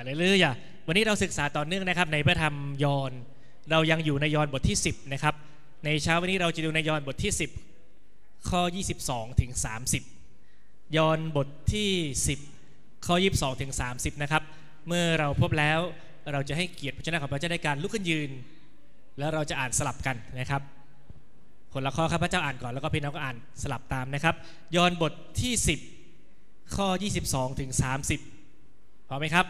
ฮาเลลูยาวันนี้เราศึกษาต่อเนื่องนะครับ ในพระธรรมยอห์นเรายังอยู่ในยอห์นบทที่ 10นะครับในเช้าวันนี้เราจะดูในยอห์นบทที่ 10 ข้อ22ถึง30ยอห์นบทที่ 10 ข้อ22ถึง30นะครับเมื่อเราพบแล้วเราจะให้เกียรติพระเจ้าของพระเจ้าในการลุกขึ้นยืน แล้วเราจะอ่านสลับกันนะครับคนละข้อครับพระเจ้าอ่านก่อนแล้วก็พี่น้องก็อ่านสลับตามนะครับยอห์นบทที่ 10 ข้อ22ถึง30พอไหมครับ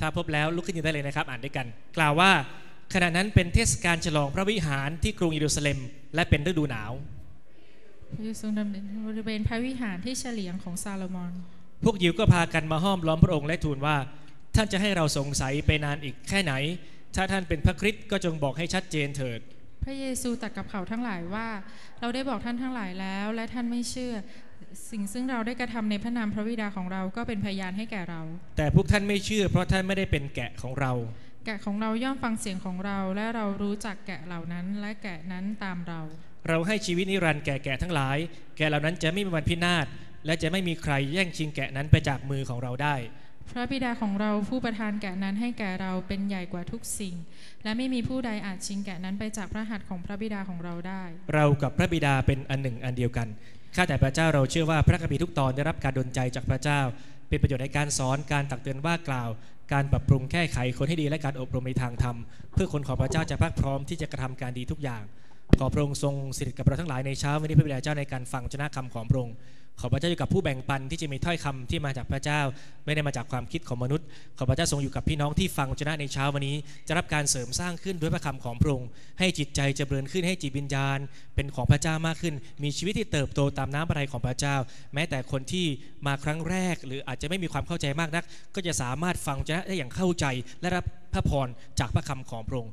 ถ้าพบแล้วลุกขึ้นยืนได้เลยนะครับอ่านด้วยกัน กล่าวว่า ขณะนั้นเป็นเทศกาลฉลองพระวิหารที่กรุงเยรูซาเล็ม และเป็นฤดูหนาวพระเยซูดำเนินบริเวณพระวิหารที่เฉลียงของซาโลมอนพวกยิวก็พากันมาห้อมล้อมพระองค์และทูลว่าท่านจะให้เราสงสัยไปนานอีกแค่ไหน ถ้าท่านเป็นพระคริสต์ก็จงบอกให้ชัดเจนเถิด พระเยซูตรัสกับเขาทั้งหลายว่า เราได้บอกท่านทั้งหลายแล้ว และท่านไม่เชื่อสิ่งซึ่งเราได้กระทำในพระนามพระวิดาของเราก็เป็นพยานให้แก่เรา แต่พวกท่านไม่เชื่อ เพราะท่านไม่ได้เป็นแกะของเรา แกะของเราย่อมฟังเสียงของเรา และเรารู้จักแกะเหล่านั้นและแกะนั้นตามเรา เราให้ชีวิตนิรันดร์แก่แกะทั้งหลาย แกะเหล่านั้นจะไม่มีวันพินาศและจะไม่มีใครแย่งชิงแกะนั้นไปจากมือของเราได้ พระบิดาของเราผู้ประทานแกะนั้นให้แก่เราเป็นใหญ่กว่าทุกสิ่ง และไม่มีผู้ใดอาจชิงแกะนั้นไปจากพระหัตถ์ของพระบิดาของเราได้ เรากับพระบิดาเป็นอันหนึ่งอันเดียวกันข้าแต่พระเจ้าเราเชื่อว่าพระคัมภีร์ทุกตอนได้รับการดลใจจากพระเจ้า เป็นประโยชน์ในการสอนการตักเตือนว่ากล่าว การปรับปรุงแก้ไขคนให้ดีและการอบรมในทางธรรมเพื่อคนของพระเจ้าจะพักพร้อมที่จะกระทำการดีทุกอย่าง ขอพระองค์ทรงสิริกับเราทั้งหลายในเช้าวันนี้พระบิดาเจ้าในการฟังชนะคำของพระองค์ขอพระเจ้าอยู่กับผู้แบ่งปันที่จะมีถ้อยคำที่มาจากพระเจ้าไม่ได้มาจากความคิดของมนุษย์ขอพระเจ้าทรงอยู่กับพี่น้องที่ฟังชนะในเช้าวันนี้ จะรับการเสริมสร้างขึ้นด้วยพระคำของพระองค์ให้จิตใจเจริญขึ้นให้จิตวิญญาณ เป็นของพระเจ้ามากขึ้น มีชีวิตที่เติบโตตามน้ำพระทัยของพระเจ้า แม้แต่คนที่มาครั้งแรก หรืออาจจะไม่มีความเข้าใจมากนัก ก็จะสามารถฟังชนะได้อย่างเข้าใจและรับพระพรจากพระคำของพระองค์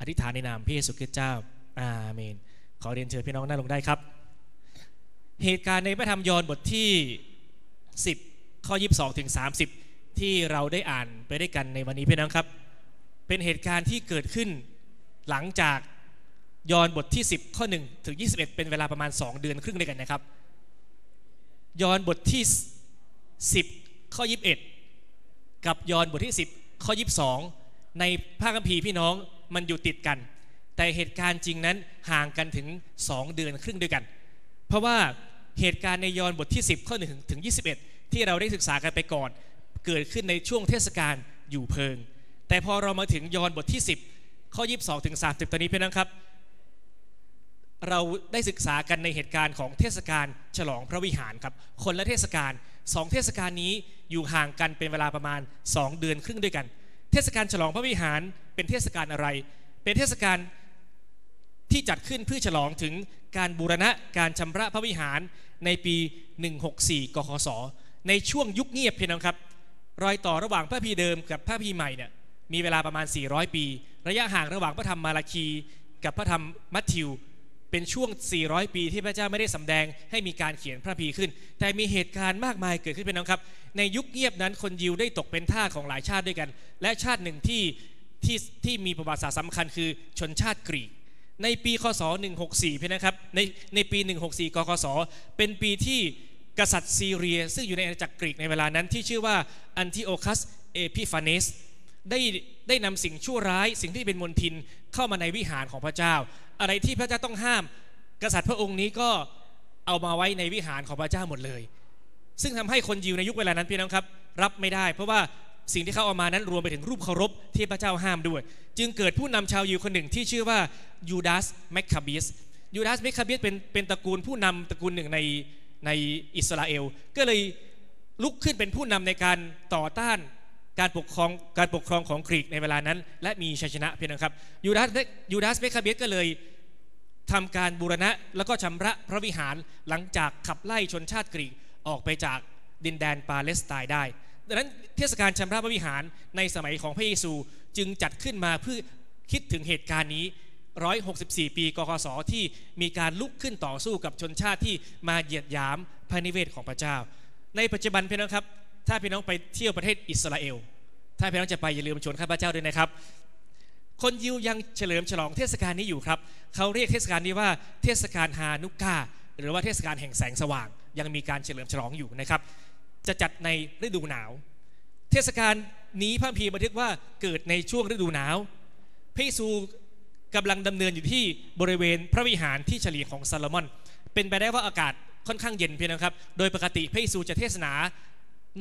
อธิษฐานในนามพระเยซูคริสต์เจ้าอาเมนขอเรียนเชิญพี่น้องนั่งลงได้ครับเหตุการณ์ในพระธรรมยอห์นบทที่ 10 ข้อ22ถึง30ที่เราได้อ่านไปได้วยกันในวันนี้พี่น้องครับ เป็นเหตุการณ์ที่เกิดขึ้น หลังจากยอห์นบทที่ 10 ข้อ1ถึง21 เป็นเวลาประมาณ 2 เดือนครึ่งด้วยกันนะครับ ยอห์นบทที่ 10 ข้อ21 กับยอห์นบทที่10ข้อ22ในภาคคัมภีร์พี่น้องมันอยู่ติดกัน แต่เหตุการณ์จริงนั้นห่างกันถึง 2 เดือนครึ่งด้วยกัน เพราะว่าเหตุการณ์ในยอห์นบทที่ 10ข้อ1ถึง21 ที่เราได้ศึกษากันไปก่อน เกิดขึ้นในช่วงเทศกาลอยู่เพิง แต่พอเรามาถึงยอห์นบทที่ 10 ข้อ 22 ถึง30ตอนนี้พี่้องครับ เราได้ศึกษากันในเหตุการณ์ของเทศกาลฉลองพระวิหารครับ คนละเทศกาลสองเทศกาลนี้อยู่ห่างกันเป็นเวลาประมาณ 2 เดือนครึ่งด้วยกัน เทศกาลฉลองพระวิหารเป็นเทศกาลอะไร เป็นเทศกาลที่จัดขึ้นเพื่อฉลองถึงการบูรณะการชำระพระวิหารในปี 164 กคศในช่วงยุคเงียบเพียงน้องครับ รอยต่อระหว่างพระพีเดิมกับพระพีใหม่เนี่ย มีเวลาประมาณ 400 ปี ระยะห่างระหว่างพระธรรมมาราคีกับพระธรรมมัทธิว เป็นช่วง 400 ปีที่พระเจ้าไม่ได้สำแดงให้มีการเขียนพระพีขึ้น แต่มีเหตุการณ์มากมายเกิดขึ้นเพียงน้องครับ ในยุคเงียบนั้นคนยิวได้ตกเป็นทาสของหลายชาติด้วยกัน และชาติหนึ่งที่ที่ที่มีประวัติศาสตร์สำคัญคือชนชาติกรีกในปีคศ 164พี่นะครับในในปี 164 กคศเป็นปีที่กษัตริย์ซีเรีย ซึ่งอยู่ในอาณาจักรกรีกในเวลานั้น ที่ชื่อว่าอันทิโอคัสเอพิฟานสได้ได้นำสิ่งชั่วร้าย สิ่งที่เป็นมลทินเข้ามาในวิหารของพระเจ้า อะไรที่พระเจ้าต้องห้ามกษัตริย์พระองค์นี้ก็เอามาไว้ในวิหารของพระเจ้าหมดเลย ซึ่งทำให้คนยิวในยุคเวลานั้นพี่น้องครับรับไม่ได้เพราะว่าสิ่งที่เขาเอามานั้นรวมไปถึงรูปเคารพที่พระเจ้าห้ามด้วย จึงเกิดผู้นำชาวยิวคนหนึ่งที่ชื่อว่ายูดาสแมคคาบีสยูดาสแมคคาบีสเป็นเป็นตระกูลผู้นำตระกูลหนึ่งในในอิสราเอลก็เลยลุกขึ้นเป็นผู้นำในการต่อต้านการปกครองการปกครองของกรีกในเวลานั้น และมีชัยชนะเพียงนะครับยูดาสยูดาสเมคคาเบียสก็เลยทำการบูรณะแล้วก็ชำระพระวิหารหลังจากขับไล่ชนชาติกรีกออกไปจากดินแดนปาเลสไตน์ได้ดังนั้นเทศกาลชำระพระวิหารในสมัยของพระเยซูจึงจัดขึ้นมาเพื่อคิดถึงเหตุการณ์นี้ 164 ปีกคศที่มีการลุกขึ้นต่อสู้กับชนชาติที่มาเหยียดหยามพระนิเวศของพระเจ้า ในปัจจุบันพี่น้องครับ ถ้าพี่น้องไปเที่ยวประเทศอิสราเอล ถ้าพี่น้องจะไปอย่าลืมชวนข้าพเจ้าด้วยนะครับ คนยิวยังเฉลิมฉลองเทศกาลนี้อยู่ครับ เขาเรียกเทศกาลนี้ว่า เทศกาลฮานุกาหรือว่าเทศกาลแห่งแสงสว่าง ยังมีการเฉลิมฉลองอยู่นะครับจะจัดในฤดูหนาว เทศกาลนี้พระพีบันทึกว่าเกิดในช่วงฤดูหนาวพระเยซูกำลังดำเนินอยู่ที่บริเวณพระวิหารที่เฉลี่ยของซาโลมอน เป็นไปได้ว่าอากาศค่อนข้างเย็นเพียงนะครับ โดยปกติพระเยซูจะเทศนา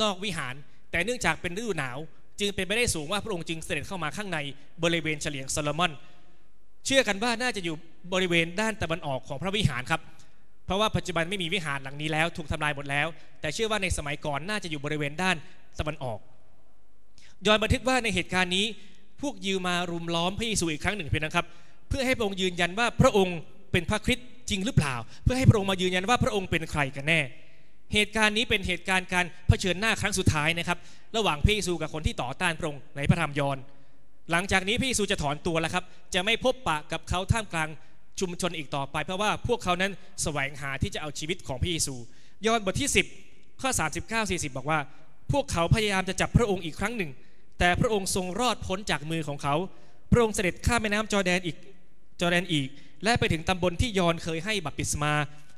นอกวิหาร แต่เนื่องจากเป็นฤดูหนาว จึงเป็นไปได้สูงว่าพระองค์จึงเสด็จเข้ามาข้างในบริเวณเฉลี่ยงซาโลมอน เชื่อกันว่าน่าจะอยู่บริเวณด้านตะวันออกของพระวิหารครับเพราะว่าปัจจุบันไม่มีวิหารหลังนี้แล้ว ถูกทำลายหมดแล้ว แต่เชื่อว่าในสมัยก่อน น่าจะอยู่บริเวณด้านตะวันออก ยอนบันทึกว่าในเหตุการณ์นี้ พวกยิวมารุมล้อมพระเยซูอีกครั้งหนึ่งเพียงนะครับ เพื่อให้พระองค์ยืนยันว่าพระองค์เป็นพระคริสต์จริงหรือเปล่า เพื่อให้พระองค์มายืนยันว่าพระองค์เป็นใครกันแน่ เหตุการณ์นี้เป็นเหตุการณ์การเผชิญหน้าครั้งสุดท้ายนะครับระหว่างพระเยซูกับคนที่ต่อต้านพระองค์ในพระธรรมยอนหลังจากนี้พระเยซูจะถอนตัวแล้วครับจะไม่พบปะกับเขาท่ามกลางชุมชนอีกต่อไปเพราะว่าพวกเขานั้นแสวงหาที่จะเอาชีวิตของพระเยซูยอห์นบทที่ 10ข้อ39 40 บอกว่า พวกเขาพยายามจะจับพระองค์อีกครั้งหนึ่ง แต่พระองค์ทรงรอดพ้นจากมือของเขาพระองค์เสด็จข้ามแม่น้ำจอแดนอีกจอแดนอีก และไปถึงตำบลที่ยอนเคยให้บัพติศมา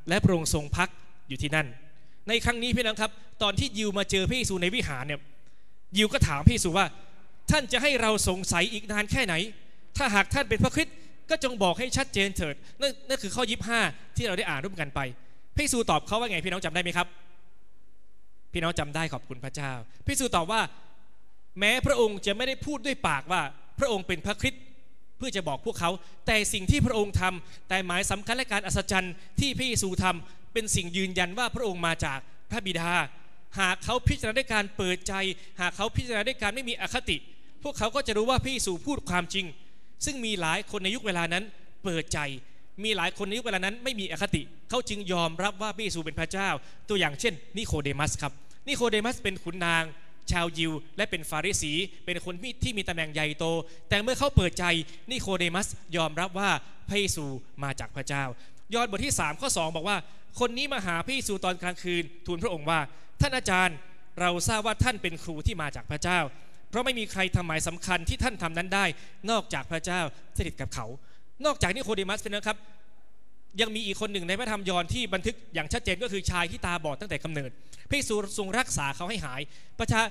และพระองค์ทรงพักอยู่ที่นั่น ในครั้งนี้พี่น้องครับตอนที่ยิวมาเจอพระเยซูในวิหารเนี่ยยิวก็ถามพระเยซูว่า ท่านจะให้เราสงสัยอีกนานแค่ไหน ถ้าหากท่านเป็นพระคริสต์ก็จงบอกให้ชัดเจนเถิดนั่นนั่นคือข้อยิบห้าที่เราได้อ่านร่วมกันไปพระซูตอบเขาว่าไงพี่น้องจำได้ไหมครับ พี่น้องจำได้ขอบคุณพระเจ้าพระซูตอบว่า แม้พระองค์จะไม่ได้พูดด้วยปากว่าพระองค์เป็นพระคริสต์เพื่อจะบอกพวกเขา แต่สิ่งที่พระองค์ทำ แต่หมายสำคัญและการอัศจรรย์ ที่พระเยซูทำเป็นสิ่งยืนยันว่าพระองค์มาจากพระบิดา หากเขาพิจารณาด้วยการเปิดใจ หากเขาพิจารณาด้วยการไม่มีอคติ พวกเขาก็จะรู้ว่าพระเยซูพูดความจริงซึ่งมีหลายคนในยุคเวลานั้นเปิดใจ มีหลายคนในยุคเวลานั้นไม่มีอคติ เขาจึงยอมรับว่าพระเยซูเป็นพระเจ้า ตัวอย่างเช่น นิโคเดมัสครับ นิโคเดมัสเป็นขุนนาง ชาวยิว และเป็นฟาริสี เป็นคนที่มีตำแหน่งใหญ่โต แต่เมื่อเขาเปิดใจนิโคเดมัสยอมรับว่าพระเยซูมาจากพระเจ้า ยอห์นบทที่ 3 ข้อ 2 บอกว่า คนนี้มาหาพระเยซูตอนกลางคืนทูลพระองค์ว่า ท่านอาจารย์เราทราบว่าท่านเป็นครูที่มาจากพระเจ้าเพราะไม่มีใครทำหมายสำคัญที่ท่านทำนั้นได้ นอกจากพระเจ้าสถิตกับเขา นอกจากนี้โคดิมัสเป็นนะครับ ยังมีอีกคนหนึ่งในพระธรรมยอห์นที่บันทึกอย่างชัดเจนก็คือชายที่ตาบอดตั้งแต่กำเนิดพระเยซูทรงรักษาเขาให้หายประชา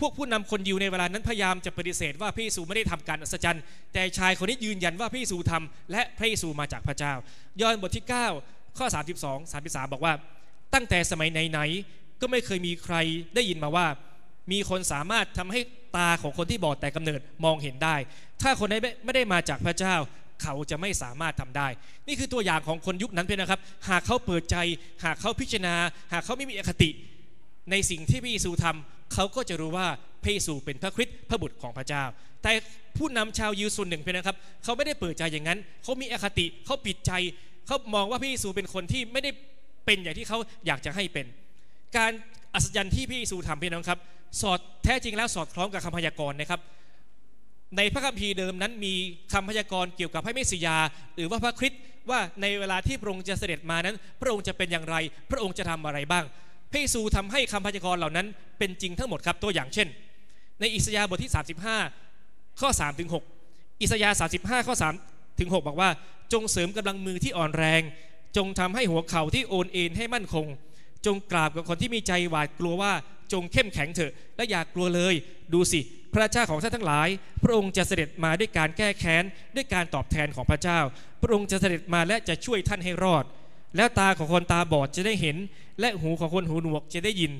พวกผู้นำคนยิวในเวลานั้นพยายามจะปฏิเสธว่าพระเยซูไม่ได้ทำการอัศจรรย์แต่ ชายคนนี้ยืนยันว่าพระเยซูทำและพระเยซูมาจากพระเจ้า ยอห์นบทที่ 9 ข้อ 32 33บอกว่า ตั้งแต่สมัยไหนๆก็ไม่เคยมีใครได้ยินมาว่ามีคนสามารถทำให้ตาของคนที่บอดแต่กำเนิดมองเห็นได้ ถ้าคนน้ไม่ได้มาจากพระเจ้า เขาจะไม่สามารถทำได้ นี่คือตัวอย่างของคนยุคนั้นเพียนะครับ หากเขาเปิดใจ หากเขาพิจารณา หากเขาไม่มีอคติ ในสิ่งที่พระเยซูทำเขาก็จะรู้ว่าพระเยซูเป็นพระคริสต์พระบุตรของพระเจ้า แต่ผู้นำชาวยิวส่วนหนึ่งเพียงนะครับ เขาไม่ได้เปิดใจอย่างนั้น เขามีอคติ เขาปิดใจ เขามองว่าพระเยซูเป็นคนที่ไม่ได้เป็นอย่างที่เขาอยากจะให้เป็น การอัศจรรย์ที่พระเยซูทำพี่น้องครับสอดแท้จริงแล้วสอดคล้องกับคำพยากรณ์นะครับ ในพระคัมภีร์เดิมนั้นมีคำพยากรณ์เกี่ยวกับพระเมสสิยา หรือว่าพระคริสต์ว่าในเวลาที่พระองค์จะเสด็จมานั้น พระองค์จะเป็นอย่างไร พระองค์จะทำอะไรบ้างพระเยซูทำให้คำพยากรณ์เหล่านั้น เป็นจริงทั้งหมดครับตัวอย่างเช่น ในอิสยาห์บทที่ 35 ข้อ3ถึง6อิสยาห์35ข้อ3ถึง6บอกว่า จงเสริมกำลังมือที่อ่อนแรง จงทำให้หัวเข่าที่โอนเอ็นให้มั่นคง จงกราบกับคนที่มีใจหวาดกลัวว่าจงเข้มแข็งเถอะและอย่ากลัวเลยดูสิพระเจ้าของท่านทั้งหลาย พระองค์จะเสด็จมาด้วยการแก้แค้นด้วยการตอบแทนของพระเจ้า พระองค์จะเสด็จมาและจะช่วยท่านให้รอด แล้วตาของคนตาบอดจะได้เห็น และหูของคนหูหนวกจะได้ยิน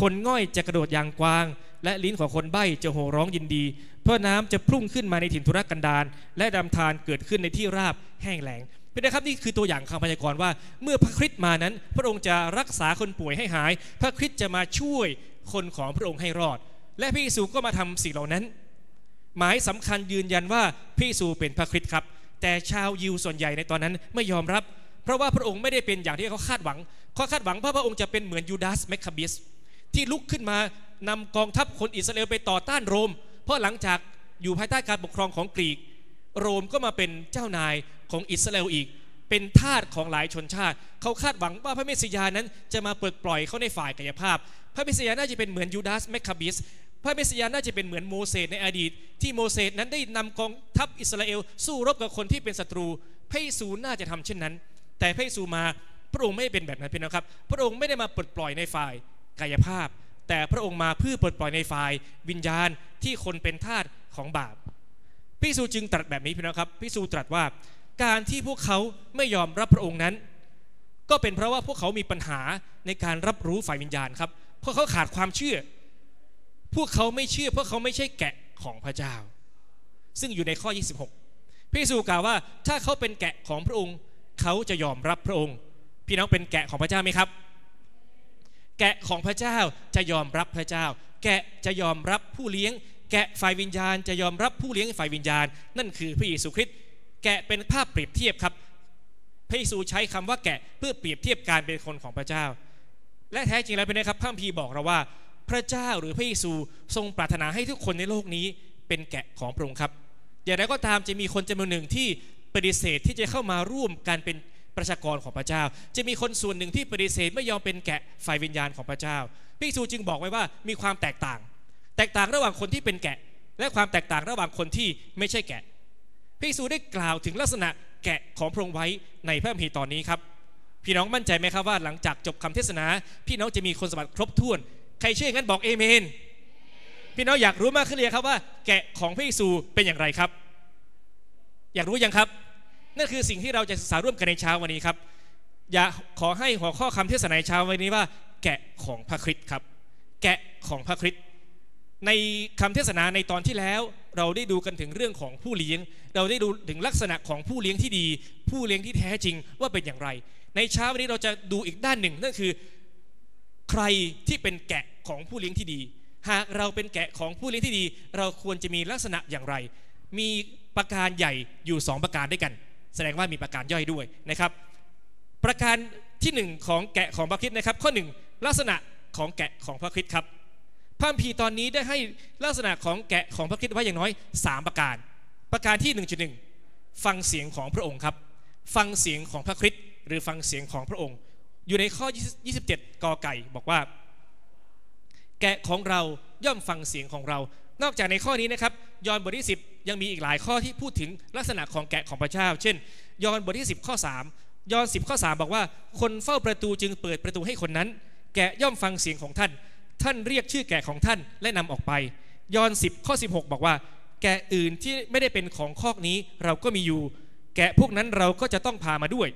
คนง่อยจะกระโดดอย่างกว้าง และลิ้นของคนใบ้จะโห่ร้องยินดี เพราะน้ำจะพุ่งขึ้นมาในถิ่นทุรกันดารและดำทานเกิดขึ้นในที่ราบแห้งแล้งเป็นนะครับนี่คือตัวอย่างคำพยากรณ์ว่า เมื่อพระคริสต์มานั้นพระองค์จะรักษาคนป่วยให้หาย พระคริสต์จะมาช่วยคนของพระองค์ให้รอด และพระเยซูก็มาทำสิ่งเหล่านั้น หมายสำคัญยืนยันว่าพระเยซูเป็นพระคริสต์ครับ แต่ชาวยิวส่วนใหญ่ในตอนนั้นไม่ยอมรับ เพราะว่าพระองค์ไม่ได้เป็นอย่าง ที่เขาคาดหวังเขาคาดหวังว่าพระองค์จะเป็นเหมือนยูดาสแมคคาบิสที่ลุกขึ้นมานำกองทัพคนอิสราเอลไปต่อต้านโรม เพราะหลังจากอยู่ภายใต้การปกครองของกรีก โรมก็มาเป็นเจ้านายของอิสราเอลอีกเป็นทาสของหลายชนชาติ เขาคาดหวังว่าพระเมสสิยานั้นจะมาเปิดปล่อยเขาในฝ่ายกายภาพ พระเมสสิยาน่าจะเป็นเหมือนยูดาสแมคคาบิสพระเมสสิยาน่าจะเป็นเหมือนโมเสสในอดีตที่โมเสสนั้นได้นำกองทัพอิสราเอล สู้รบกับคนที่เป็นศัตรูพระเยซูน่าจะทำเช่นนั้น แต่พระเยซูมาพระองค์ไม่เป็นแบบนั้นเพียงนะครับ พระองค์ไม่ได้มาปลดปล่อยในฝ่ายกายภาพ แต่พระองค์มาเพื่อเปิดปล่อยในฝ่ายวิญญาณที่คนเป็นทาสของบาปพระเยซูจึงตรัสแบบนี้เพียงนะครับพระเยซูตรัสว่าการที่พวกเขาไม่ยอมรับพระองค์นั้น ก็เป็นเพราะว่าพวกเขามีปัญหาในการรับรู้ฝ่ายวิญญาณครับ เพราะเขาขาดความเชื่อ พวกเขาไม่เชื่อ เพราะเขาไม่ใช่แกะของพระเจ้า ซึ่งอยู่ในข้อ 26พระเยซูกล่าวว่าถ้าเขาเป็นแกะของพระองค์ เขาจะยอมรับพระองค์ พี่น้องเป็นแกะของพระเจ้าไหมครับ แกะของพระเจ้าจะยอมรับพระเจ้า แกะจะยอมรับผู้เลี้ยง แกะฝ่ายวิญญาณ จะยอมรับผู้เลี้ยงฝ่ายวิญญาณ นั่นคือพระเยซูคริสต์แกะเป็นภาพเปรียบเทียบครับพระเยซูใช้คำว่าแกะเพื่อเปรียบเทียบการเป็นคนของพระเจ้า และแท้จริงแล้วเป็นนะครับพระพีบอกเราว่า พระเจ้าหรือพระเยซูทรงปรารถนาให้ทุกคนในโลกนี้เป็นแกะของพระองค์ครับ อย่างไรก็ตามจะมีคนจำนวนหนึ่งที่ปฏิเสธที่จะเข้ามาร่วมการเป็นประชากรของพระเจ้า จะมีคนส่วนหนึ่งที่ปฏิเสธไม่ยอมเป็นแกะฝ่ายวิญญาณของพระเจ้าพระเยซูจึงบอกไว้ว่ามีความแตกต่าง แตกต่างระหว่างคนที่เป็นแกะ และความแตกต่างระหว่างคนที่ไม่ใช่แกะพระเยซูได้กล่าวถึงลักษณะแกะของพระองค์ไว้ในพระคัมภีร์ตอนนี้ครับ พี่น้องมั่นใจไหมครับว่าหลังจากจบคำเทศนา พี่น้องจะมีคนสมบัติครบถ้วน ใครเชื่ออย่างนั้นบอกเอเมนพี่น้องอยากรู้มากขึ้นเลยครับว่าแกะของพระเยซูเป็นอย่างไรครับอยากรู้ยังครับนั่นคือสิ่งที่เราจะศึกษาร่วมกันในเช้าวันนี้ครับ อยากขอให้หัวข้อคำเทศนาเช้าวันนี้ว่าแกะของพระคริสต์ครับ แกะของพระคริสต์ในคำเทศนาในตอนที่แล้ว เราได้ดูกันถึงเรื่องของผู้เลี้ยง เราได้ดูถึงลักษณะของผู้เลี้ยงที่ดี ผู้เลี้ยงที่แท้จริงว่าเป็นอย่างไร ในเช้าวันนี้เราจะดูอีกด้านหนึ่งนั่นคือ ใครที่เป็นแกะของผู้เลี้ยงที่ดี หากเราเป็นแกะของผู้เลี้ยงที่ดี เราควรจะมีลักษณะอย่างไร มีประการใหญ่อยู่ 2 ประการด้วยกัน แสดงว่ามีประการย่อยด้วยนะครับ ประการที่ 1 ของแกะของพระคิดนะครับ ข้อ 1 ลักษณะของแกะของพระคิดครับพระพีตอนนี้ได้ให้ลักษณะของแกะของพระคิดว่าอย่างน้อย 3 ประการ ประการที่ 1.1 ฟังเสียงของพระองค์ครับ ฟังเสียงของพระคริสต์หรือฟังเสียงของพระองค์ อยู่ในข้อ 27กอไก่บอกว่า แกะของเราย่อมฟังเสียงของเรา นอกจากในข้อนี้นะครับยอห์นบทที่10 ยังมีอีกหลายข้อที่พูดถึงลักษณะของแกะของพระเจ้าเช่น ยอห์นบทที่10ข้อ3ยอห์น10ข้อ3 บอกว่า คนเฝ้าประตูจึงเปิดประตูให้คนนั้น แกะย่อมฟังเสียงของท่านท่านเรียกชื่อแกะของท่านและนำออกไป ยอห์นิบข้อสิบอกว่า แกะอื่นที่ไม่ได้เป็นของคอกนี้เราก็มีอยู่ แกะพวกนั้นเราก็จะต้องพามาด้วย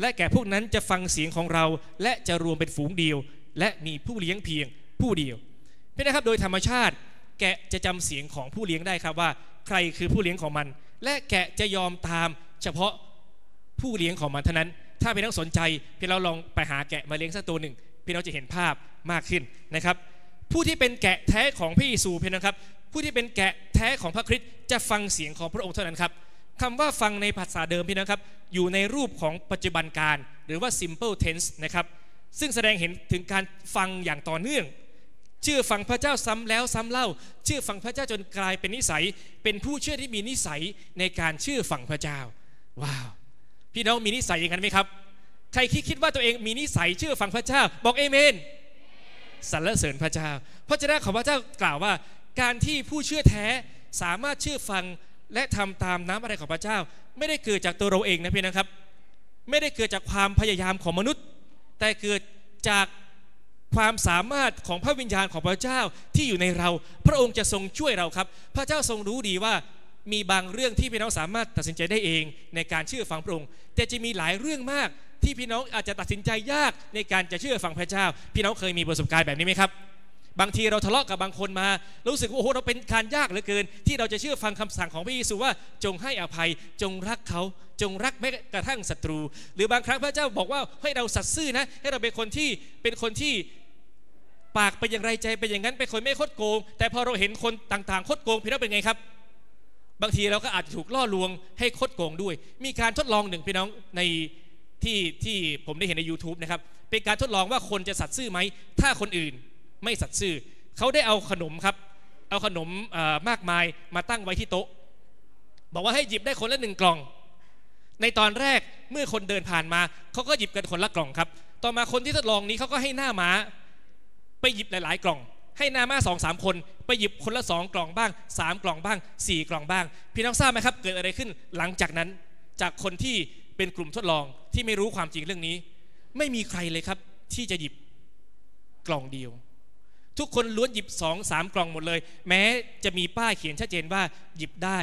และแกะพวกนั้นจะฟังเสียงของเรา และจะรวมเป็นฝูงเดียว และมีผู้เลี้ยงเพียงผู้เดียวพป่นะครับโดยธรรมชาติแกะจะจำเสียงของผู้เลี้ยงได้ครับว่า ใครคือผู้เลี้ยงของมัน และแกะจะยอมตาม เฉพาะผู้เลี้ยงของมันเท่านั้น ถ้าเป็นน้กงสนใจพี่เราลองไปหาแกะมาเลี้ยงสักตัวหนึ่งพี่น้องจะเห็นภาพมากขึ้นนะครับ ผู้ที่เป็นแกะแท้ของพระเยซูพี่น้องครับ ผู้ที่เป็นแกะแท้ของพระคริสต์จะฟังเสียงของพระองค์เท่านั้นครับคำว่าฟังในภาษาเดิมพี่น้องครับ อยู่ในรูปของปัจจุบันการ หรือว่า simple tense นะครับซึ่งแสดงเห็นถึงการฟังอย่างต่อเนื่องเชื่อฟังพระเจ้าซ้ำแล้วซ้ำเล่าเชื่อฟังพระเจ้าจนกลายเป็นนิสัย เป็นผู้เชื่อที่มีนิสัยในการเชื่อฟังพระเจ้า ว้าว พี่น้องมีนิสัยอย่างนั้นไหมครับใครที่คิดว่าตัวเองมีนิสัยเชื่อฟังพระเจ้า บอกเอเมนสรรเสริญพระเจ้า เพราะเจ้าขอพระเจ้ากล่าวว่า การที่ผู้เชื่อแท้สามารถเชื่อฟังและทำตามน้ำอะไรของพระเจ้า ไม่ได้เกิดจากตัวเราเอง นะพี่นะครับ ไม่ได้เกิดจากความพยายามของมนุษย์ แต่เกิดจากความสามารถของพระวิญญาณของพระเจ้าที่อยู่ในเราพระองค์จะทรงช่วยเราครับ พระเจ้าทรงรู้ดีว่ามีบางเรื่องที่พี่น้องสามารถตัดสินใจได้เอง ในการเชื่อฟังพระองค์แต่จะมีหลายเรื่องมากที่พี่น้องอาจจะตัดสินใจยากในการจะเชื่อฟังพระเจ้า พี่น้องเคยมีประสบการณ์แบบนี้ไหมครับ บางทีเราทะเลาะกับบางคนมา รู้สึกว่าโอ้โหเราเป็นการยากเหลือเกิน ที่เราจะเชื่อฟังคำสั่งของพระเยซูว่า จงให้อภัย จงรักเขาจงรักแม้กระทั่งศัตรู หรือบางครั้งพระเจ้าบอกว่าให้เราสัตย์ซื่อนะให้เราเป็นคนที่เป็นคนที่ปากเป็นอย่างไรใจเป็นอย่างนั้นเป็นคนไม่คดโกง แต่พอเราเห็นคนต่างๆคดโกง พี่น้องเป็นไงครับบางทีเราก็อาจจะถูกล่อลวงให้คดโกงด้วย มีการทดลองหนึ่งพี่น้องในที่ที่ผมได้เห็นใน YouTube นะครับ เป็นการทดลองว่าคนจะสัตซ์ซื่อไหม ถ้าคนอื่นไม่สัตซ์ซื่อ เขาได้เอาขนมครับ เอาขนมมากมายมาตั้งไว้ที่โต๊ะ บอกว่าให้หยิบได้คนละหนึ่งกล่อง ในตอนแรกเมื่อคนเดินผ่านมาเขาก็หยิบกันคนละกล่องครับ ต่อมาคนที่ทดลองนี้เขาก็ให้หน้าม้าไปหยิบหลาย ๆ กล่องให้นามาสองสามคนไปหยิบคนละสองกล่องบ้างสามกล่องบ้างสี่กล่องบ้าง พี่น้องทราบไหมครับ เกิดอะไรขึ้นหลังจากนั้นจากคนที่เป็นกลุ่มทดลองที่ไม่รู้ความจริงเรื่องนี้ ไม่มีใครเลยครับ ที่จะหยิบกล่องเดียว ทุกคนล้วนหยิบสองสามกล่องหมดเลย แม้จะมีป้ายเขียนชัดเจนว่า หยิบได้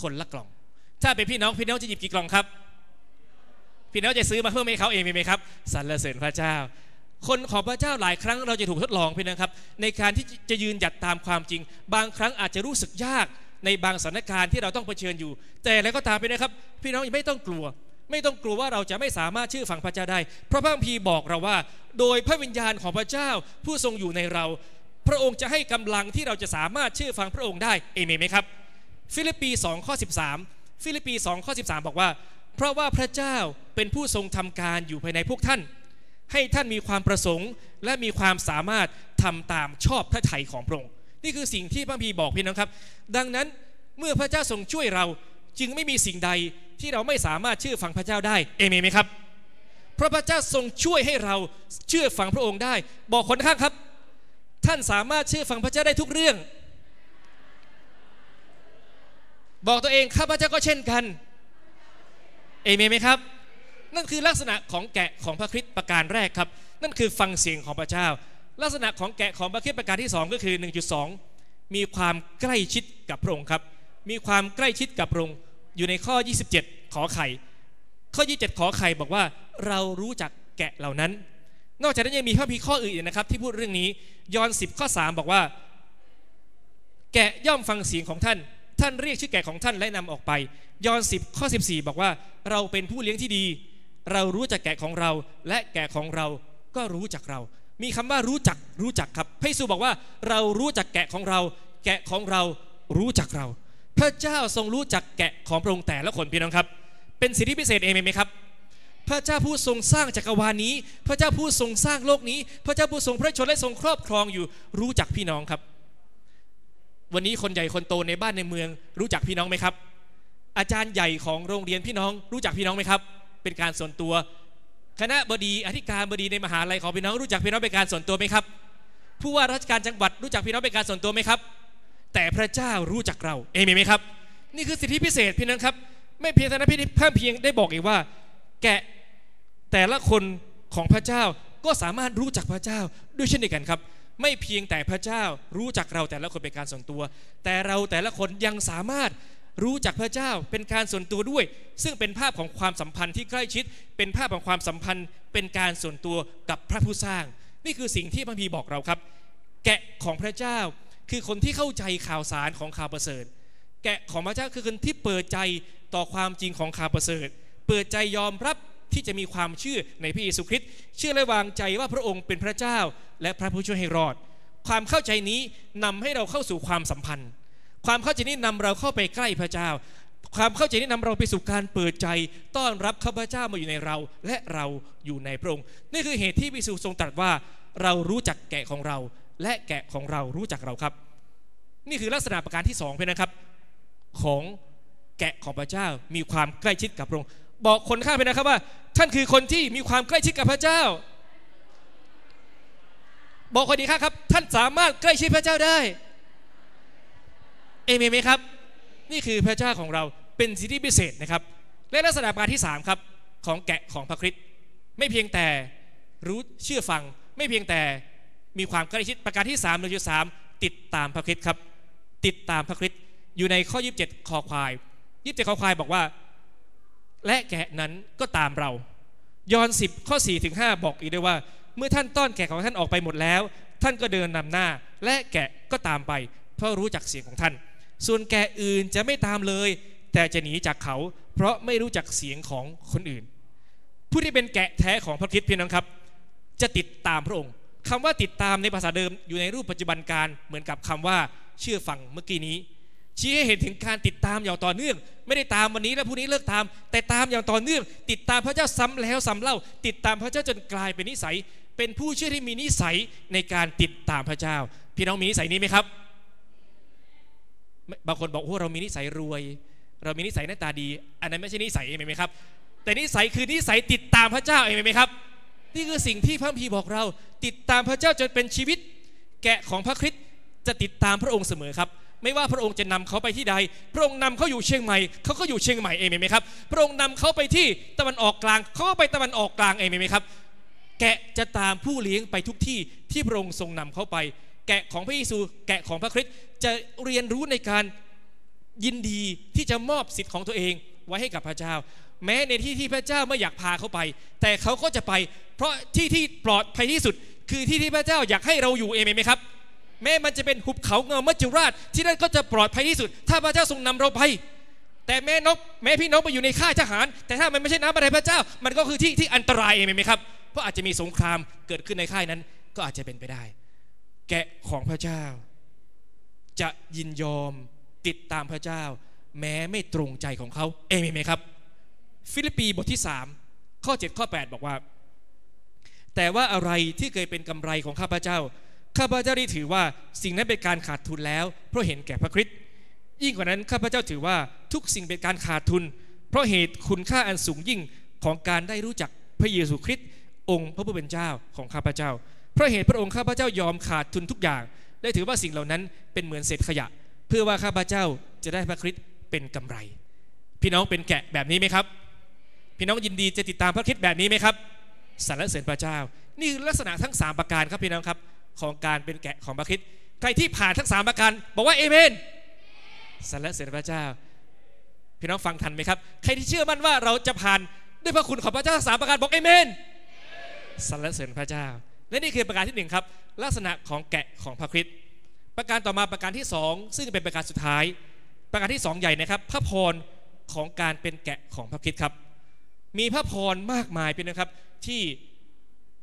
คนละกล่อง ถ้าเป็นพี่น้องพี่น้องจะหยิบกี่กล่องครับพี่น้องจะซื้อมาเพื่อไม่เขาเองมไหมครับสรรเสริญพระเจ้าคนของพระเจ้าหลายครั้งเราจะถูกทดลองเพียงนะครับ ในการที่จะยืนหยัดตามความจริง บางครั้งอาจจะรู้สึกยากในบางสถานการณ์ที่เราต้องเผชิญอยู่ แต่แล้วก็ตามไปนะครับพี่น้องไม่ต้องกลัว ไม่ต้องกลัวว่าเราจะไม่สามารถเชื่อฟังพระเจ้าได้เพราะพระคัมภีร์บอกเราว่า โดยพระวิญญาณของพระเจ้าผู้ทรงอยู่ในเรา พระองค์จะให้กำลังที่เราจะสามารถเชื่อฟังพระองค์ได้เอเมนไหมครับฟิลิปปี2ข้อ 13 ฟิลิปปี2ข้อ 13 บอกว่า เพราะว่าพระเจ้าเป็นผู้ทรงทำการอยู่ภายในพวกท่านให้ท่านมีความประสงค์และมีความสามารถทำตามชอบพระทัยของพระองค์ นี่คือสิ่งที่พระพีบอกพี่น้องครับ ดังนั้นเมื่อพระเจ้าทรงช่วยเราจึงไม่มีสิ่งใดที่เราไม่สามารถเชื่อฟังพระเจ้าได้เอเมนไหมครับเพราะพระเจ้าทรงช่วยให้เราเชื่อฟังพระองค์ได้ บอกคนข้างครับ ท่านสามารถเชื่อฟังพระเจ้าได้ทุกเรื่อง บอกตัวเองข้าพระเจ้าก็เช่นกันเอเมนไหมครับนั่นคือลักษณะของแกะของพระคริสต์ประการแรกครับ นั่นคือฟังเสียงของพระเจ้า ลักษณะของแกะของพระคริสต์ประการที่ 2 ก็คือ 1.2 มีความใกล้ชิดกับพระองค์ครับ มีความใกล้ชิดกับพระองค์อยู่ในข้อ 27 ขอไข่ข้อ 27 ขอไข่บอกว่าเรารู้จักแกะเหล่านั้น นอกจากนั้นยังมีข้อพิข้ออื่นนะครับ ที่พูดเรื่องนี้ยอห์น10ข้อ3บอกว่า แกะย่อมฟังเสียงของท่าน ท่านเรียกชื่อแกะของท่านและนำออกไปยอห์น10ข้อ14 บอกว่าเราเป็นผู้เลี้ยงที่ดีเรารู้จักแกะของเราและแกะของเราก็รู้จักเรา มีคำว่ารู้จักรู้จักครับ พระเยซูบอกว่าเรารู้จักแกะของเรา แกะของเรารู้จักเรา พระเจ้าทรงรู้จักแกะของพระองค์แต่และคนพี่น้องครับ เป็นสิทธิพิเศษเองไหมครับ พระเจ้าผู้ทรงสร้างจักรวาลนี้ พระเจ้าผู้ทรงสร้างโลกนี้ พระเจ้าผู้ทรงพระชนและทรงครอบครองอยู่รู้จักพี่น้องครับ วันนี้คนใหญ่คนโตในบ้านในเมือง รู้จักพี่น้องไหมครับ อาจารย์ใหญ่ของโรงเรียนพี่น้องรู้จักพี่น้องไหมครับเป็นการส่วนตัว คณะบดีอธิการบดีในมหาลัยของพี่น้องรู้จักพี่น้องเป็นการส่วนตัวไหมครับ ผู้ว่าราชการจังหวัดรู้จักพี่น้องเป็นการส่วนตัวไหมครับ แต่พระเจ้ารู้จักเราเอเมนไหมครับนี่คือสิทธิพิเศษพี่น้องครับ ไม่เพียงแต่นั้นพี่เพิ่มเพียงได้บอกอีกว่า แกะแต่ละคนของพระเจ้าก็สามารถรู้จักพระเจ้า ด้วยเช่นเดียวกันครับ ไม่เพียงแต่พระเจ้า รู้จักเราแต่ละคนเป็นการส่วนตัว แต่เราแต่ละคนยังสามารถรู้จักพระเจ้าเป็นการส่วนตัวด้วย ซึ่งเป็นภาพของความสัมพันธ์ที่ใกล้ชิด เป็นภาพของความสัมพันธ์เป็นการส่วนตัวกับพระผู้สร้าง นี่คือสิ่งที่พระพีบอกเราครับ แกะของพระเจ้า คือคนที่เข้าใจข่าวสารของข่าวประเสริฐ แกะของพระเจ้าคือคนที่เปิดใจต่อความจริงของข่าวประเสริฐ เปิดใจยอมรับที่จะมีความเชื่อในพระเยซูคริสต์เชื่อและวางใจว่าพระองค์เป็นพระเจ้า และพระผู้ช่วยให้รอด ความเข้าใจนี้นำให้เราเข้าสู่ความสัมพันธ์ความเข้าใจนี้นำเราเข้าไปใกล้พระเจ้า ความเข้าใจนี้นำเราไปสู่การเปิดใจต้อนรับข้าพเจ้ามาอยู่ในเรา และเราอยู่ในพระองค์ นี่คือเหตุที่พิสูทรงตรัสว่าเรารู้จักแกะของเรา และแกะของเรารู้จักเราครับ นี่คือลักษณะประการที่สองเพื่อนะครับ ของแกะของพระเจ้า มีความใกล้ชิดกับพระองค์ บอกคนข้าไปนะครับว่า ท่านคือคนที่มีความใกล้ชิดกับพระเจ้า บอกคนดีข้าครับ ท่านสามารถใกล้ชิดพระเจ้าได้เอเมนไหมครับนี่คือพระเจ้าของเราเป็นสิทธิพิเศษนะครับและลักษณะการที่3ครับของแกะของพระคริสต์ไม่เพียงแต่รู้เชื่อฟัง ไม่เพียงแต่มีความใกล้ชิดประการที่3ามเลยคือสติดตามพระคริสต์ครับ ติดตามพระคริสต์อยู่ในข้อ 27คอควาย27คอควายบอกว่า และแกะนั้นก็ตามเรา ยอห์น10ข้อ4ถึง5บอกอีกด้วยว่า เมื่อท่านต้อนแกะของท่านออกไปหมดแล้ว ท่านก็เดินนำหน้า และแกะก็ตามไปเพราะรู้จักเสียงของท่านส่วนแก่อื่นจะไม่ตามเลย แต่จะหนีจากเขาเพราะไม่รู้จักเสียงของคนอื่น ผู้ที่เป็นแกะแท้ของพระคิดเพียงนั้นครับ จะติดตามพระองค์คำว่าติดตามในภาษาเดิม อยู่ในรูปปัจจุบันการเหมือนกับคำว่าเชื่อฟังเมื่อกี้นี้ ชี้ให้เห็นถึงการติดตามอย่างต่อเนื่อง ไม่ได้ตามวันนี้แล้วพรุ่งนี้เลิกตามแต่ตามอย่างต่อเนื่อง ติดตามพระเจ้าซ้ำแล้วซ้าเล่า ติดตามพระเจ้าจนกลายเป็นนิสัย เป็นผู้เชื่อที่มีนิสัยในการติดตามพระเจ้าพี่น้องมีนิสัยนี้ไหมครับบางคนบอกโอ้เรามีนิสัยรวย เรามีนิสัยหน้าตาดี อันนั้นไม่ใช่นิสัยเองไหมครับ แต่นิสัยคือนิสัยติดตามพระเจ้าเองไหมครับนี่คือสิ่งที่พระพีบอกเราติดตามพระเจ้าจนเป็นชีวิต แกะของพระคริสต์จะติดตามพระองค์เสมอครับ ไม่ว่าพระองค์จะนำเขาไปที่ใดพระองค์นำเขาอยู่เชียงใหม่เขาก็อยู่เชียงใหม่เองไหมครับ พระองค์นำเขาไปที่ตะวันออกกลางเขาก็ไปตะวันออกกลางเองไหมครับ แกะจะตามผู้เลี้ยงไปทุกที่ที่พระองค์ทรงนำเขาไปแกะของพระเยซูแกะของพระคริสต์จะเรียนรู้ในการยินดีที่จะมอบสิทธิ์ของตัวเองไว้ให้กับพระเจ้า แม้ในที่ที่พระเจ้าไม่อยากพาเขาไป แต่เขาก็จะไป เพราะที่ที่ปลอดภัยที่สุด คือที่ที่พระเจ้าอยากให้เราอยู่เองไหมครับ แม้มันจะเป็นหุบเขาเงามัจจุราช ที่นั่นก็จะปลอดภัยที่สุด ถ้าพระเจ้าทรงนำเราไปแต่แม่นกแม้พี่น้องไปอยู่ในค่ายทหาร แต่ถ้ามันไม่ใช่น้ำอะไรพระเจ้า มันก็คือที่ที่อันตรายเองไหมครับเพราะอาจจะมีสงครามเกิดขึ้นในค่ายนั้น ก็อาจจะเป็นไปได้แกะของพระเจ้า จะยินยอมติดตามพระเจ้า แม้ไม่ตรงใจของเขาเอเมนไหมครับ ฟิลิปปีบทที่ 3 ข้อ7ข้อ8บอกว่า แต่ว่าอะไรที่เคยเป็นกำไรของข้าพเจ้า ข้าพเจ้าได้ถือว่าสิ่งนั้นเป็นการขาดทุนแล้ว เพราะเห็นแก่พระคริสต์ยิ่งกว่านั้นข้าพเจ้าถือว่าทุกสิ่งเป็นการขาดทุน เพราะเหตุคุณค่าอันสูงยิ่งของการได้รู้จักพระเยซูคริสต์องค์พระผู้เป็นเจ้าของข้าพเจ้าเพราะเหตุพระองค์ข้าพเจ้ายอมขาดทุนทุกอย่าง ได้ถือว่าสิ่งเหล่านั้นเป็นเหมือนเศษขยะ เพื่อว่าข้าพเจ้าจะได้พระคริสต์เป็นกำไรพี่น้องเป็นแกะแบบนี้ไหมครับ พี่น้องยินดีจะติดตามพระคริสต์แบบนี้ไหมครับ สรรเสริญพระเจ้านี่ลักษณะทั้ง 3 ประการครับพี่น้องครับ ของการเป็นแกะของพระคริสต์ใครที่ผ่านทั้ง 3 ประการบอกว่าเอเมนสรรเสริญพระเจ้า พี่น้องฟังทันไหมครับ ใครที่เชื่อมั่นว่าเราจะผ่านด้วยพระคุณของพระเจ้าสามประการบอกเอเมนสรรเสริญพระเจ้าและนี่คือประการที่1ครับลักษณะของแกะของพระคริสต์ประการต่อมาประการที่ 2 ซึ่งเป็นประการสุดท้ายประการที่ 2 ใหญ่นะครับ พระพรของการเป็นแกะของพระคริสต์ครับ มีพระพรมากมายเป็นนะครับที่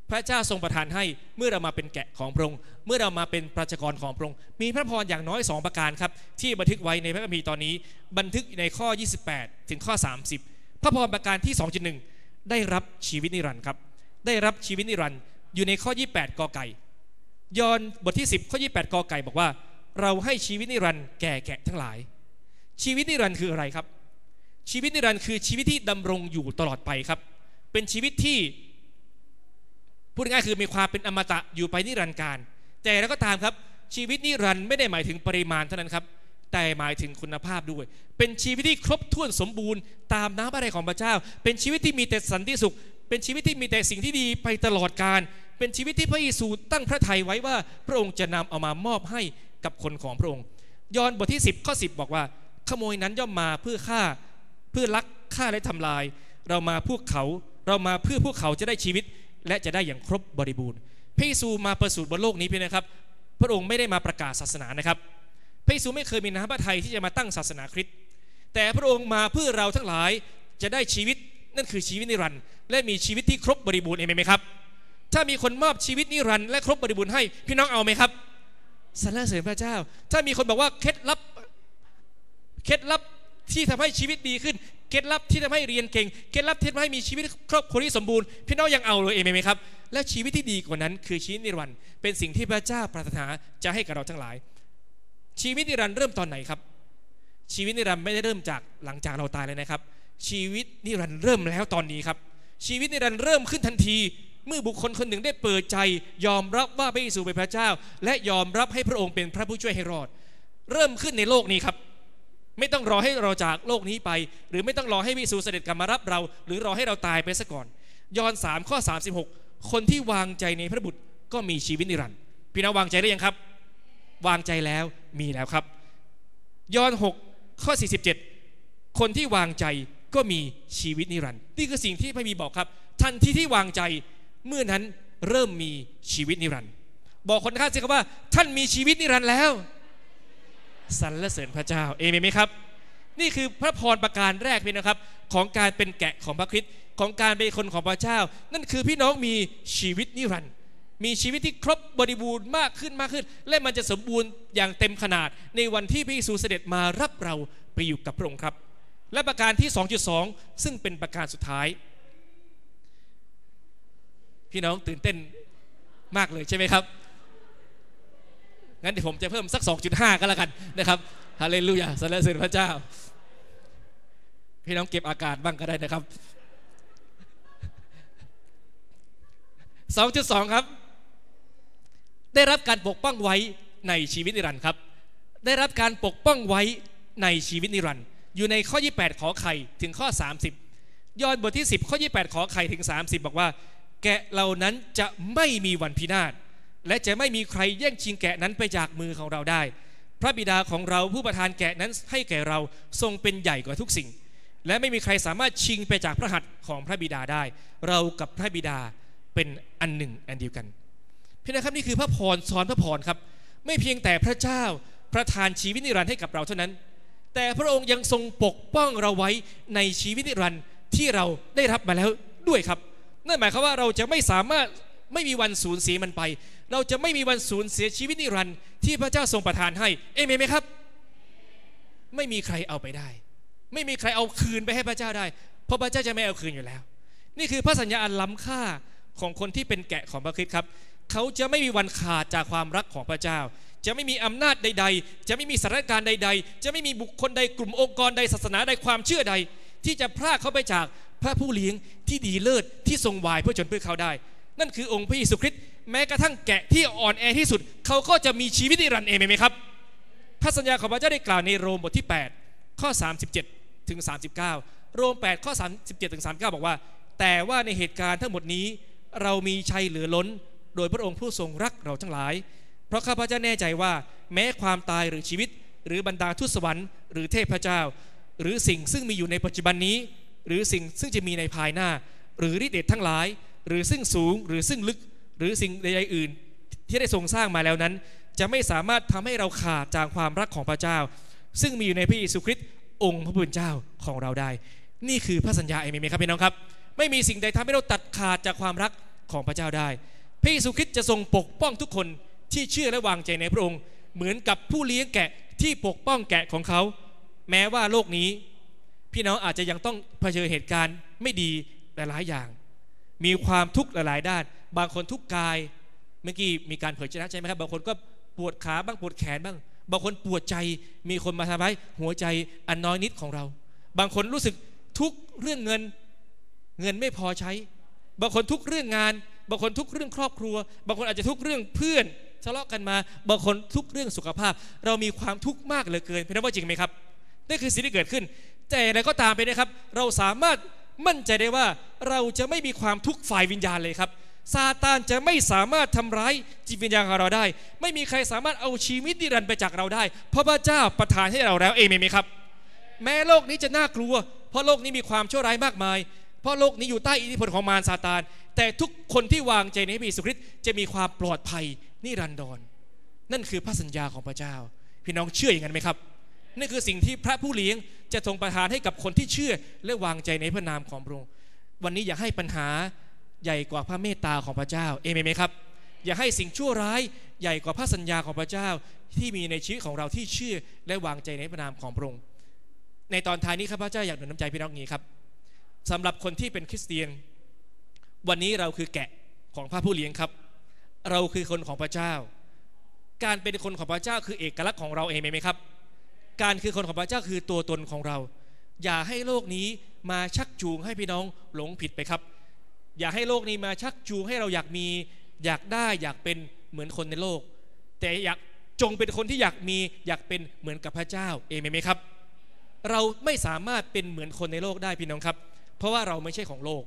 พระเจ้าทรงประทานให้เมื่อเรามาเป็นแกะของพระองค์เมื่อเรามาเป็นประชากรของพระองค์มีพระพรอย่างน้อย 2 ประการครับที่บันทึกไว้ในพระคัมภีร์ตอนนี้บันทึกในข้อ 28ถึงข้อ30 พระพรประการที่ 2.1 ได้รับชีวิตนิรันดร์ครับได้รับชีวิตนิรันดร์อยู่ในข้อ 28กอไก่ยอห์นบทที่ 10 ข้อ 28กอไก่บอกว่า เราให้ชีวิตนิรันดร์แก่แกะทั้งหลาย ชีวิตนิรันดร์คืออะไรครับ ชีวิตนิรันดร์คือชีวิตที่ดำรงอยู่ตลอดไปครับ เป็นชีวิตที่พูดง่ายคือมีความเป็นอมตะอยู่ไปนิรันดร์การแต่แล้วก็ตามครับ ชีวิตนิรันดร์ไม่ได้หมายถึงปริมาณเท่านั้นครับแต่หมายถึงคุณภาพด้วย เป็นชีวิตที่ครบถ้วนสมบูรณ์ตามน้ำพระทัยของพระเจ้า เป็นชีวิตที่มีแต่สันติสุขเป็นชีวิตที่มีแต่สิ่งที่ดีไปตลอดการ เป็นชีวิตที่พระเยซูตั้งพระทัยไว้ว่า พระองค์จะนำเอามามอบให้กับคนของพระองค์ ยอห์นบทที่10ข้อ10 บอกว่า ขโมยนั้นย่อมมาเพื่อฆ่า เพื่อลักฆ่าและทำลาย เรามาพวกเขาเรามาเพื่อพวกเขาจะได้ชีวิต และจะได้อย่างครบบริบูรณ์ พระเยซูมาประสูติบนโลกนี้เพียงนะครับ พระองค์ไม่ได้มาประกาศศาสนานะครับ พระเยซูไม่เคยมีน้ำพระทัยที่จะมาตั้งศาสนาคริสต์แต่พระองค์มาเพื่อเราทั้งหลายจะได้ชีวิตนั่นคือชีวิตนิรันดร์และมีชีวิตที่ครบบริบูรณ์เองไหมครับ ถ้ามีคนมอบชีวิตนิรันดร์และครบบริบูรณ์ให้พี่น้องเอาไหมครับสรรเสริญพระเจ้า ถ้ามีคนบอกว่าเคล็ดลับเคล็ดลับที่ทำให้ชีวิตดีขึ้นเคล็ดลับที่ทำให้เรียนเก่งเคล็ดลับที่ทำให้มีชีวิตครอบครัวที่สมบูรณ์ พี่น้องยังเอาเลยเองไหมครับและชีวิตที่ดีกว่านั้น คือชีวิตนิรันดร์เป็นสิ่งที่พระเจ้าปรารถนาจะให้กับเราทั้งหลาย ชีวิตนิรันดร์เริ่มตอนไหนครับ ชีวิตนิรันดร์ไม่ได้เริ่มจากหลังจากเราตายเลยนะครับชีวิตนิรันดร์เริ่มแล้วตอนนี้ครับ ชีวิตนิรันดร์เริ่มขึ้นทันที เมื่อบุคคลคนหนึ่งได้เปิดใจ ยอมรับว่าพระเยซูเป็นพระเจ้า และยอมรับให้พระองค์เป็นพระผู้ช่วยให้รอด เริ่มขึ้นในโลกนี้ครับ ไม่ต้องรอให้เราจากโลกนี้ไป หรือไม่ต้องรอให้พระเยซูเสด็จกลับมารับเรา หรือรอให้เราตายไปซะก่อน ยอห์น3ข้อ36 คนที่วางใจในพระบุตร ก็มีชีวิตนิรันดร์พี่น้องวางใจได้ยังครับ วางใจแล้วมีแล้วครับยอห์น6ข้อ47คนที่วางใจก็มีชีวิตนิรันดร์นี่คือสิ่งที่พระมีบอกครับทันทีที่วางใจเมื่อนั้นเริ่มมีชีวิตนิรันดร์ บอกคนข้าสิครับว่า ท่านมีชีวิตนิรันดร์แล้ว สรรเสริญพระเจ้าเอเมนไหมครับ นี่คือพระพรประการแรกพี่นะครับ ของการเป็นแกะของพระคริสต์ของการเป็นคนของพระเจ้า นั่นคือพี่น้องมีชีวิตนิรันดร์มีชีวิตที่ครบบริบูรณ์มากขึ้นมากขึ้น และมันจะสมบูรณ์อย่างเต็มขนาดในวันที่พระเยซูเสด็จมารับเราไปอยู่กับพระองค์ครับและประการที่ 2.2 ซึ่งเป็นประการสุดท้าย พี่น้องตื่นเต้นมากเลยใช่ไหมครับงั้นเดี๋ยวผมจะเพิ่มสัก 2.5ก็แล้วกันนะครับฮาเลลูยาสรรเสริญพระเจ้า พี่น้องเก็บอากาศบ้างก็ได้นะครับ2.2ครับ ได้รับการปกป้องไว้ในชีวิตนิรันดร์ครับได้รับการปกป้องไว้ในชีวิตนิรันดร์อยู่ในข้อ 28 ขอไข่ถึงข้อ 30 ยอห์นบทที่ 10 ข้อ 28 ขอไข่ถึง 30 บอกว่า แกะเหล่านั้นจะไม่มีวันพินาศและจะไม่มีใครแย่งชิงแกะนั้นไปจากมือของเราได้ พระบิดาของเราผู้ประทานแกะนั้นให้แก่เราทรงเป็นใหญ่กว่าทุกสิ่ง และไม่มีใครสามารถชิงไปจากพระหัตถ์ของพระบิดาได้ เรากับพระบิดาเป็นอันหนึ่งอันเดียวกันพี่นะครับนี่คือพระพรซ้อนพระพรครับ ไม่เพียงแต่พระเจ้าประทานชีวิตนิรันดร์ให้กับเราเท่านั้นแต่พระองค์ยังทรงปกป้องเราไว้ในชีวิตนิรันดร์ที่เราได้รับมาแล้วด้วยครับ นั่นหมายความว่าเราจะไม่สามารถไม่มีวันสูญเสียมันไป เราจะไม่มีวันสูญเสียชีวิตนิรันดร์ที่พระเจ้าทรงประทานให้เอเมนไหมครับ ไม่มีใครเอาไปได้ ไม่มีใครเอาคืนไปให้พระเจ้าได้เพราะพระเจ้าจะไม่เอาคืนอยู่แล้ว นี่คือพระสัญญาอันล้ำค่าของคนที่เป็นแกะของพระคริสต์ครับ เขาจะไม่มีวันขาดจากความรักของพระเจ้าจะไม่มีอำนาจใด ๆ จะไม่มีสถานการณ์ใด ๆ จะไม่มีบุคคลใด กลุ่มองค์กรใดศาสนาใดความเชื่อใด ที่จะพรากเขาไปจากพระผู้เลี้ยงที่ดีเลิศที่ทรงวายเพื่อชนเพื่อเขาได้ นั่นคือองค์พระเยซูคริสต์แม้กระทั่งแกะที่อ่อนแอที่สุด เขาก็จะมีชีวิตที่รันเองไหมครับพระสัญญาของพระเจ้าได้กล่าวในโรมบทที่ 8 ข้อ 37ถึง39 โรม 8 ข้อ37ถึง39 บอกว่า แต่ว่าในเหตุการณ์ทั้งหมดนี้ เรามีชัยเหลือล้น โดยพระองค์ผู้ทรงรักเราทั้งหลายเพราะข้าพเจ้าแน่ใจว่าแม้ความตายหรือชีวิต หรือบรรดาทุสวรรค์หรือเทพเจ้า หรือสิ่งซึ่งมีอยู่ในปัจจุบันนี้ หรือสิ่งซึ่งจะมีในภายหน้าหรือฤทธิเดชทั้งหลาย หรือซึ่งสูงหรือซึ่งลึกหรือสิ่งใดๆอื่น ที่ได้ทรงสร้างมาแล้วนั้น จะไม่สามารถทำให้เราขาดจากความรักของพระเจ้า ซึ่งมีอยู่ในพระเยซูคริสต์องค์พระผู้เป็นเจ้าของเราได้ นี่คือพระสัญญาเอเมนไหมครับพี่น้องครับ ไม่มีสิ่งใดทำให้เราตัดขาดจากความรักของพระเจ้าได้พระเยซูคริสต์จะทรงปกป้องทุกคนที่เชื่อและวางใจในพระองค์ เหมือนกับผู้เลี้ยงแกะที่ปกป้องแกะของเขา แม้ว่าโลกนี้ พี่น้องอาจจะยังต้องเผชิญเหตุการณ์ไม่ดีหลาย ๆอย่าง มีความทุกข์หลายๆด้าน บางคนทุกกายเมื่อกี้มีการเผยชนะใช่ไหมครับ บางคนก็ปวดขาบ้างปวดแขนบ้าง บางคนปวดใจมีคนมาทำร้ายหัวใจอันน้อยนิดของเรา บางคนรู้สึกทุกเรื่องเงินเงินไม่พอใช้ บางคนทุกเรื่องงาน บางคนทุกเรื่องครอบครัว บางคนอาจจะทุกเรื่องเพื่อนทะเลาะกันมาบางคนทุกเรื่องสุขภาพ เรามีความทุกข์มากเหลือเกินพี่น้องว่าจริงไหมครับนี่คือสิ่งที่เกิดขึ้น แต่อะไรก็ตามไปนะครับ เราสามารถมั่นใจได้ว่าเราจะไม่มีความทุกข์ฝ่ายวิญญาณเลยครับซาตานจะไม่สามารถทำร้ายจิตวิญญาณของเราได้ ไม่มีใครสามารถเอาชีวิตนิรันดร์ไปจากเราได้ เพราะพระเจ้าประทานให้เราแล้วเองไหมครับแม้โลกนี้จะน่ากลัว เพราะโลกนี้มีความชั่วร้ายมากมาย เพราะโลกนี้อยู่ใต้อิทธิพลของมารซาตาน แต่ทุกคนที่วางใจในพระเยซูคริสต์จะมีความปลอดภัยนิรันดรนั่นคือพระสัญญาของพระเจ้า พี่น้องเชื่ออย่างนั้นไหมครับนั่นคือสิ่งที่พระผู้เลี้ยงจะทรงประทานให้กับคนที่เชื่อและวางใจในพระนามของพระองค์วันนี้อย่าให้ปัญหาใหญ่กว่าพระเมตตาของพระเจ้าเอเมนไหมครับ อย่าให้สิ่งชั่วร้าย ใหญ่กว่าพระสัญญาของพระเจ้าที่มีในชีวิตของเราที่เชื่อ และวางใจในพระนามของพระองค์ในตอนท้ายนี้ข้าพเจ้าอยากหนุนน้ำใจพี่น้องนี้ครับสำหรับคนที่เป็นคริสเตียนวันนี้เราคือแกะของพระผู้เลี้ยงครับเราคือคนของพระเจ้า การเป็นคนของพระเจ้าคือเอกลักษณ์ของเราเองไหมครับ การคือคนของพระเจ้าคือตัวตนของเรา อย่าให้โลกนี้มาชักจูงให้พี่น้องหลงผิดไปครับ อย่าให้โลกนี้มาชักจูงให้เราอยากมี อยากได้อยากเป็นเหมือนคนในโลก แต่อยากจงเป็นคนที่อยากมีอยากเป็นเหมือนกับพระเจ้า เองไหมครับ เราไม่สามารถเป็นเหมือนคนในโลกได้พี่น้องครับ เพราะว่าเราไม่ใช่ของโลก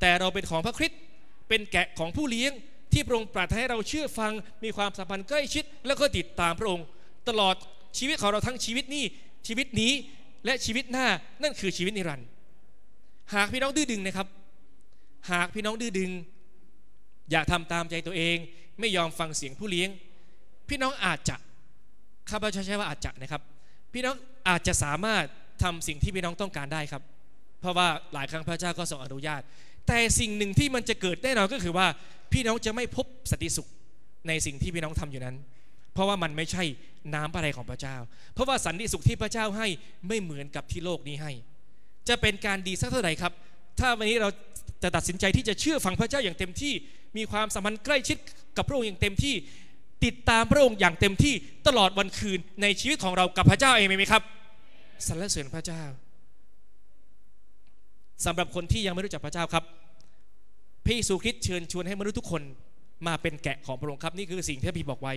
แต่เราเป็นของพระคริสต์ เป็นแกะของผู้เลี้ยงที่พระองค์ปรารถนาให้เราเชื่อฟังมีความสัมพันธ์ใกล้ชิด แล้วก็ติดตามพระองค์ตลอดชีวิตของเราทั้งชีวิตนี้ชีวิตนี้และชีวิตหน้านั่นคือชีวิตนิรันดร์หากพี่น้องดื้อดึงนะครับ หากพี่น้องดื้อดึงอยากทำตามใจตัวเอง ไม่ยอมฟังเสียงผู้เลี้ยง พี่น้องอาจจะข้าพเจ้าใช้ว่าอาจจะนะครับ พี่น้องอาจจะสามารถทำสิ่งที่พี่น้องต้องการได้ครับ เพราะว่าหลายครั้งพระเจ้าก็ทรงอนุญาตแต่สิ่งหนึ่งที่มันจะเกิดแน่นอนก็คือว่าพี่น้องจะไม่พบสติสุขในสิ่งที่พี่น้องทำอยู่นั้น เพราะว่ามันไม่ใช่น้ำอระทรของพระเจ้า เพราะว่าสันติสุขที่พระเจ้าให้ไม่เหมือนกับที่โลกนี้ให้ จะเป็นการดีสักเท่าไหร่ครับ ถ้าวันนี้เราจะตัดสินใจที่จะเชื่อฟังพระเจ้าอย่างเต็มที่มีความสัมพันธ์ใกล้ชิดกับพระองค์อย่างเต็มที่ติดตามพระองค์อย่างเต็มที่ตลอดวันคืนในชีวิตของเรากับพระเจ้าเองไหมครับสรรเสริญพระเจ้าสำหรับคนที่ยังไม่รู้จักพระเจ้าครับระเยซูคริสต์เชิญชวนให้มนุษย์ทุกคน มาเป็นแกะของพระองค์ครับนี่คือสิ่งที่พระบิดบอกไว้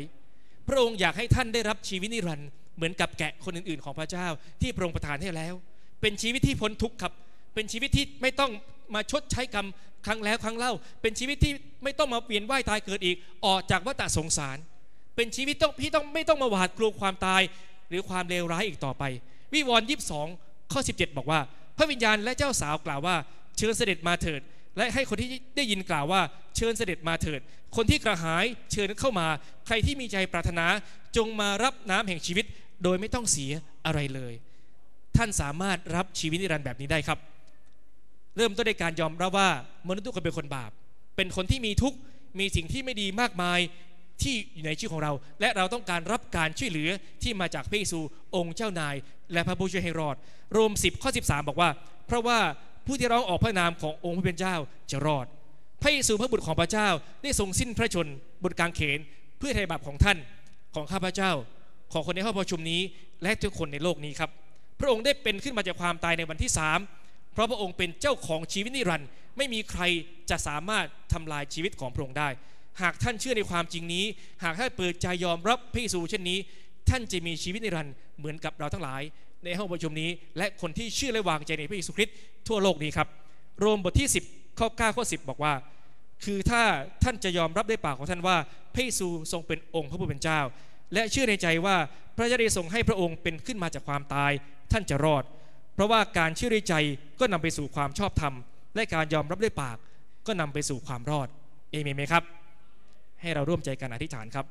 พระองค์อยากให้ท่านได้รับชีวิตนิรันดร์เหมือนกับแกะคนอื่น ๆของพระเจ้าที่พระองค์ประทานให้แล้ว เป็นชีวิตที่พ้นทุกข์ครับ เป็นชีวิตที่ไม่ต้องมาชดใช้กรรมครั้งแล้วครั้งเล่าเป็นชีวิตที่ไม่ต้องมาเปลี่ยนว่ายตายเกิดอีกออกจากวัฏสงสาร เป็นชีวิตต้องพี่ต้องไม่ต้องมาหวาดกลัวความตาย หรือความเลวร้ายอีกต่อไป วิวรณ์ยีสิบสองข้อสิบเจ็ดบอกว่า พระวิญญาณและเจ้าสาวกล่าวว่าเชิญเสด็จมาเถิดและให้คนที่ได้ยินกล่าวว่า เชิญเสด็จมาเถิด คนที่กระหายเชิญเข้ามา ใครที่มีใจปรารถนาจงมารับน้ำแห่งชีวิตโดยไม่ต้องเสียอะไรเลย ท่านสามารถรับชีวิตนิรันดร์แบบนี้ได้ครับ เริ่มต้นด้วยการยอมรับว่ามนุษย์ทุกคนเป็นคนบาป เป็นคนที่มีทุกข์มีสิ่งที่ไม่ดีมากมายที่อยู่ในชีวิตของเรา และเราต้องการรับการช่วยเหลือที่มาจากพระเยซูองค์เจ้านาย และพระผู้ช่วยให้รอด โรม10ข้อ13บอกว่า เพราะว่าผู้ที่ร้องออกพระนามขององค์พระเป็นเจ้าจะรอด พระเยซูพระบุตรของพระเจ้าได้ทรงสิ้นพระชนบนกางเขนเพื่อไถ่บาปของท่านของข้าพเจ้า ของคนในห้องประชุมนี้ และทุกคนในโลกนี้ครับพระองค์ได้เป็นขึ้นมาจากความตายในวันที่สามเพราะพระองค์เป็นเจ้าของชีวิตนิรันดร์ไม่มีใครจะสามารถทำลายชีวิตของพระองค์ได้ หากท่านเชื่อในความจริงนี้ หากท่านเปิดใจยอมรับพระเยซูเช่นนี้ ท่านจะมีชีวิตนิรันดร์เหมือนกับเราทั้งหลายในห้องประชุมนี้และคนที่เชื่อและวางใจในพระเยซูคริสต์ทั่วโลกนี้ครับโรมบทที่ 10ข้อ9ข้อ10 บอกว่า คือถ้าท่านจะยอมรับด้วยปากของท่านว่าพระเยซูทรงเป็นองค์พระผู้เป็นเจ้า และเชื่อในใจว่าพระเจซูทรงให้พระองค์เป็นขึ้นมาจากความตายท่านจะรอด เพราะว่าการเชื่อในใจก็นำไปสู่ความชอบธรรม และการยอมรับด้วยปากก็นำไปสู่ความรอดเอเมนไหมครับ ให้เราร่วมใจกันอธิษฐานครับ